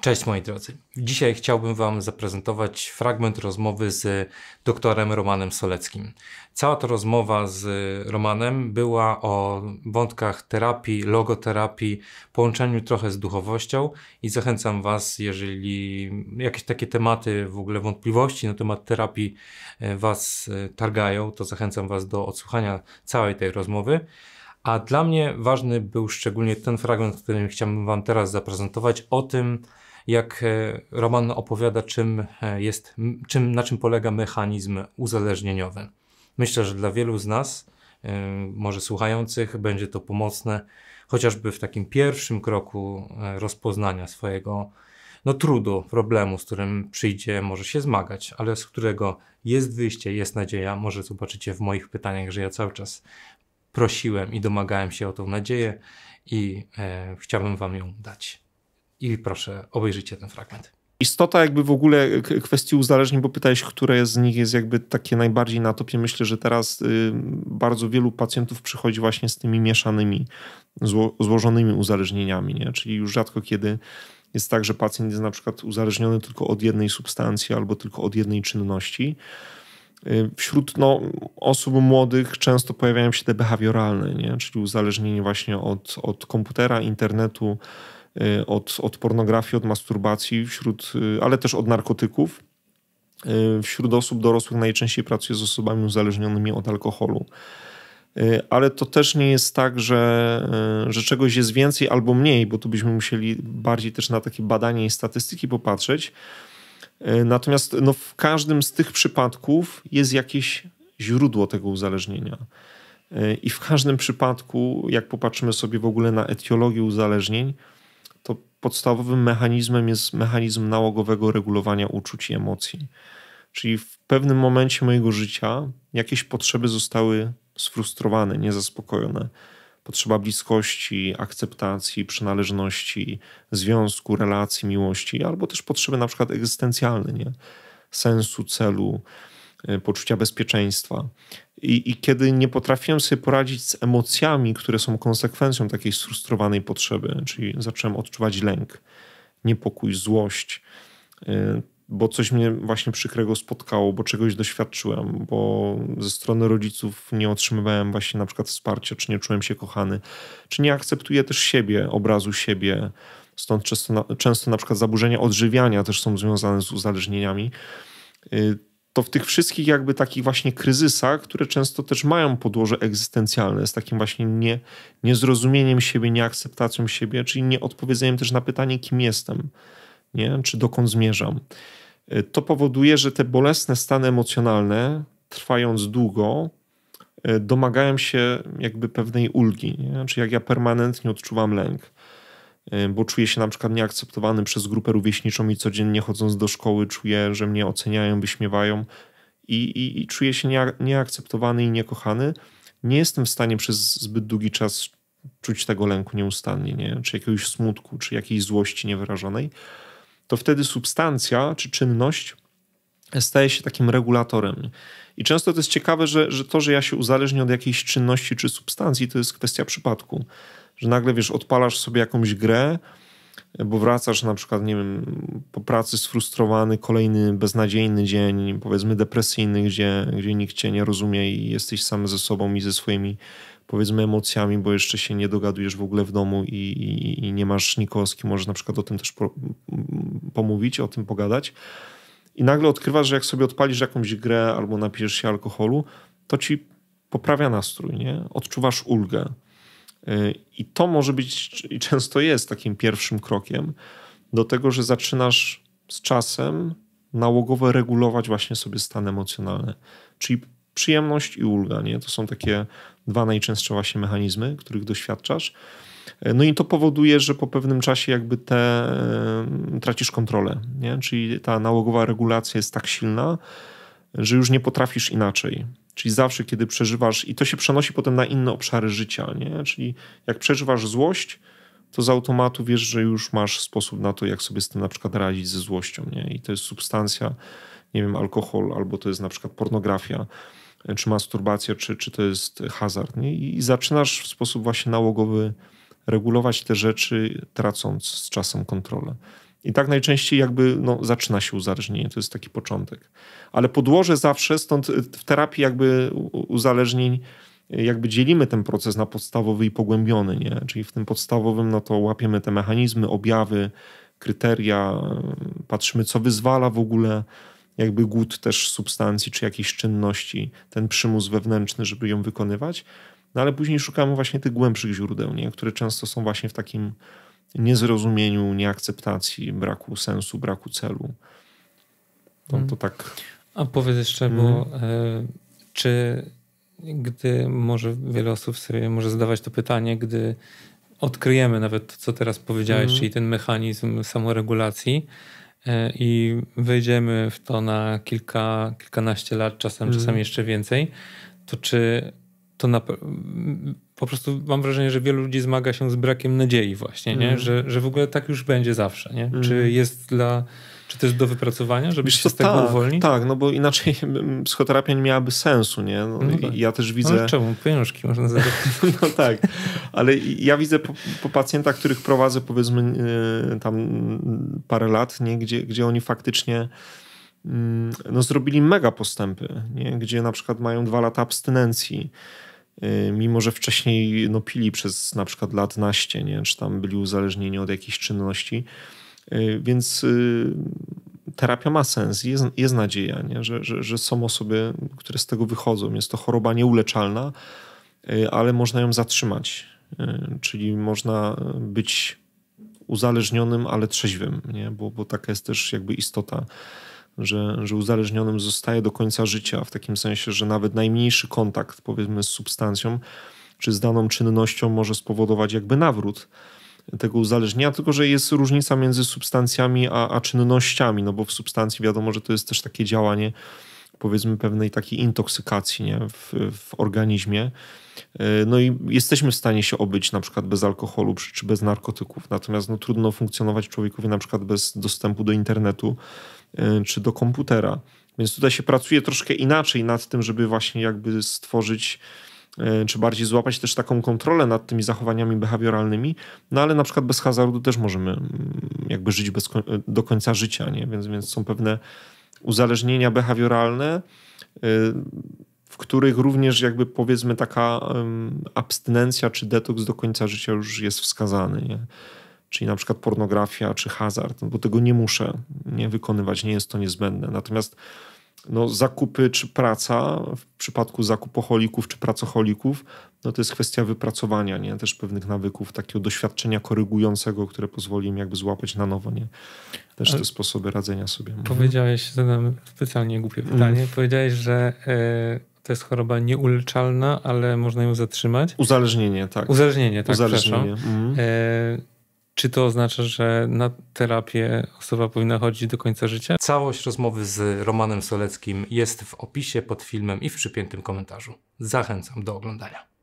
Cześć moi drodzy. Dzisiaj chciałbym Wam zaprezentować fragment rozmowy z doktorem Romanem Soleckim. Cała ta rozmowa z Romanem była o wątkach terapii, logoterapii, połączeniu trochę z duchowością i zachęcam Was, jeżeli jakieś takie tematy, w ogóle wątpliwości na temat terapii e, Was e, targają, to zachęcam Was do odsłuchania całej tej rozmowy. A dla mnie ważny był szczególnie ten fragment, który chciałbym Wam teraz zaprezentować o tym, jak e, Roman opowiada, czym e, jest, czym, na czym polega mechanizm uzależnieniowy. Myślę, że dla wielu z nas, e, może słuchających, będzie to pomocne chociażby w takim pierwszym kroku rozpoznania swojego no, trudu, problemu, z którym przyjdzie, może się zmagać, ale z którego jest wyjście, jest nadzieja. Może zobaczycie w moich pytaniach, że ja cały czas prosiłem i domagałem się o tą nadzieję i e, chciałbym Wam ją dać i proszę obejrzyjcie ten fragment. Istota jakby w ogóle kwestii uzależnień, bo pytałeś, które z nich jest jakby takie najbardziej na topie. Myślę, że teraz y, bardzo wielu pacjentów przychodzi właśnie z tymi mieszanymi, zło, złożonymi uzależnieniami, nie? czyli już rzadko kiedy jest tak, że pacjent jest na przykład uzależniony tylko od jednej substancji albo tylko od jednej czynności. Y, wśród no, osób młodych często pojawiają się te behawioralne, nie? czyli uzależnienie właśnie od, od komputera, internetu, Y, od, od pornografii, od masturbacji, wśród, y, ale też od narkotyków. Y, wśród osób dorosłych najczęściej pracuje z osobami uzależnionymi od alkoholu. Ale to też nie jest tak, że, że czegoś jest więcej albo mniej, bo tu byśmy musieli bardziej też na takie badania i statystyki popatrzeć. Natomiast no, w każdym z tych przypadków jest jakieś źródło tego uzależnienia. I w każdym przypadku, jak popatrzymy sobie w ogóle na etiologię uzależnień, to podstawowym mechanizmem jest mechanizm nałogowego regulowania uczuć i emocji. Czyli w pewnym momencie mojego życia jakieś potrzeby zostały sfrustrowane, niezaspokojone. Potrzeba bliskości, akceptacji, przynależności, związku, relacji, miłości, albo też potrzeby na przykład egzystencjalne, nie? sensu, celu, y, poczucia bezpieczeństwa. I, I, kiedy nie potrafiłem sobie poradzić z emocjami, które są konsekwencją takiej sfrustrowanej potrzeby, czyli zacząłem odczuwać lęk, niepokój, złość, y, bo coś mnie właśnie przykrego spotkało, bo czegoś doświadczyłem, bo ze strony rodziców nie otrzymywałem właśnie na przykład wsparcia, czy nie czułem się kochany, czy nie akceptuję też siebie, obrazu siebie. Stąd często na, często na przykład zaburzenia odżywiania też są związane z uzależnieniami y, to w tych wszystkich jakby takich właśnie kryzysach, które często też mają podłoże egzystencjalne, z takim właśnie nie, niezrozumieniem siebie, nieakceptacją siebie, czyli nieodpowiedzeniem też na pytanie, kim jestem, nie? czy dokąd zmierzam. Y, to powoduje, że te bolesne stany emocjonalne, trwając długo, y, domagają się jakby pewnej ulgi. Nie? Czyli jak ja permanentnie odczuwam lęk, Y, bo czuję się na przykład nieakceptowany przez grupę rówieśniczą i codziennie chodząc do szkoły czuję, że mnie oceniają, wyśmiewają i, i, i czuję się nieakceptowany i niekochany, nie jestem w stanie przez zbyt długi czas czuć tego lęku nieustannie, nie? czy jakiegoś smutku, czy jakiejś złości niewyrażonej, to wtedy substancja czy czynność staje się takim regulatorem. I często to jest ciekawe, że, że to, że ja się uzależnię od jakiejś czynności czy substancji, to jest kwestia przypadku że nagle, wiesz, odpalasz sobie jakąś grę, bo wracasz na przykład, nie wiem, po pracy sfrustrowany, kolejny beznadziejny dzień, powiedzmy depresyjny, gdzie, gdzie nikt cię nie rozumie i jesteś sam ze sobą i ze swoimi, powiedzmy, emocjami, bo jeszcze się nie dogadujesz w ogóle w domu i, i, i nie masz nikogo, z kim możesz na przykład o tym też po, pomówić, o tym pogadać. I nagle odkrywasz, że jak sobie odpalisz jakąś grę albo napijesz się alkoholu, to ci poprawia nastrój, nie? Odczuwasz ulgę. I to może być i często jest takim pierwszym krokiem do tego, że zaczynasz z czasem nałogowe regulować właśnie sobie stan emocjonalny. Czyli przyjemność i ulga, nie? To są takie dwa najczęstsze właśnie mechanizmy, których doświadczasz. No i to powoduje, że po pewnym czasie jakby te tracisz kontrolę, nie? Czyli ta nałogowa regulacja jest tak silna, że już nie potrafisz inaczej. Czyli zawsze, kiedy przeżywasz, i to się przenosi potem na inne obszary życia, nie? Czyli jak przeżywasz złość, to z automatu wiesz, że już masz sposób na to, jak sobie z tym na przykład radzić ze złością, nie? I to jest substancja, nie wiem, alkohol, albo to jest na przykład pornografia, e, czy masturbacja, czy, czy to jest hazard, nie? I zaczynasz w sposób właśnie nałogowy regulować te rzeczy, tracąc z czasem kontrolę. I tak najczęściej jakby no, zaczyna się uzależnienie, to jest taki początek. Ale podłoże zawsze, stąd y, w terapii jakby uzależnień y, jakby dzielimy ten proces na podstawowy i pogłębiony, nie? Czyli w tym podstawowym no to łapiemy te mechanizmy, objawy, kryteria, y, patrzymy co wyzwala w ogóle jakby głód też substancji czy jakiejś czynności, ten przymus wewnętrzny, żeby ją wykonywać. No ale później szukamy właśnie tych głębszych źródeł, nie? które często są właśnie w takim niezrozumieniu, nieakceptacji, braku sensu, braku celu. To, mm. to tak. A powiedz jeszcze, bo y, czy gdy może wiele osób sobie może zadawać to pytanie, gdy odkryjemy nawet to, co teraz powiedziałeś, mm. czyli ten mechanizm samoregulacji y, i wejdziemy w to na kilka, kilkanaście lat, czasem, czasem jeszcze więcej, to czy to na, po prostu mam wrażenie, że wielu ludzi zmaga się z brakiem nadziei właśnie, nie? Mm. Że, że w ogóle tak już będzie zawsze. Nie? Mm. Czy jest dla... Czy to jest do wypracowania, żeby się z tego tak, uwolnić? Tak, no bo inaczej psychoterapia nie miałaby sensu, nie? No, no tak. Ja też widzę... No, czemu? Pieniążki można zarobić. no tak, ale ja widzę po, po, pacjentach, których prowadzę powiedzmy y, tam parę lat, nie? Gdzie, gdzie oni faktycznie mm, no, zrobili mega postępy, nie? gdzie na przykład mają dwa lata abstynencji, Y, mimo że wcześniej no, pili przez na przykład lat naście, nie? czy tam byli uzależnieni od jakichś czynności. Y, więc y, terapia ma sens, jest, jest nadzieja, nie? Że, że, że są osoby, które z tego wychodzą. Jest to choroba nieuleczalna, ale można ją zatrzymać. Czyli można być uzależnionym, ale trzeźwym, nie? Bo, bo taka jest też jakby istota że, że uzależnionym zostaje do końca życia, w takim sensie, że nawet najmniejszy kontakt, powiedzmy, z substancją czy z daną czynnością może spowodować jakby nawrót tego uzależnienia, tylko że jest różnica między substancjami a, a czynnościami, no bo w substancji wiadomo, że to jest też takie działanie powiedzmy pewnej takiej intoksykacji nie? W, w organizmie. E, no i jesteśmy w stanie się obyć na przykład bez alkoholu czy, czy bez narkotyków, natomiast no, trudno funkcjonować człowiekowi na przykład bez dostępu do internetu e, czy do komputera. Więc tutaj się pracuje troszkę inaczej nad tym, żeby właśnie jakby stworzyć e, czy bardziej złapać też taką kontrolę nad tymi zachowaniami behawioralnymi, no ale na przykład bez hazardu też możemy mm, jakby żyć bez, do końca życia, nie? Więc, więc są pewne uzależnienia behawioralne, y, w których również jakby powiedzmy taka abstynencja czy detoks do końca życia już jest wskazany. Nie? Czyli na przykład pornografia czy hazard, no bo tego nie muszę nie wykonywać, nie jest to niezbędne. Natomiast no, zakupy czy praca, w przypadku zakupocholików czy pracocholików no to jest kwestia wypracowania, nie? Też pewnych nawyków, takiego doświadczenia korygującego, które pozwoli im jakby złapać na nowo, nie? Też Ale te sposoby radzenia sobie. Mhm. Powiedziałeś, zadam specjalnie głupie mhm. pytanie, mm. powiedziałeś, że e, To jest choroba nieuleczalna, ale można ją zatrzymać. Uzależnienie, tak. Uzależnienie, tak. Uzależnienie. Mhm. E, czy to oznacza, że na terapię osoba powinna chodzić do końca życia? Całość rozmowy z Romanem Soleckim jest w opisie pod filmem i w przypiętym komentarzu. Zachęcam do oglądania.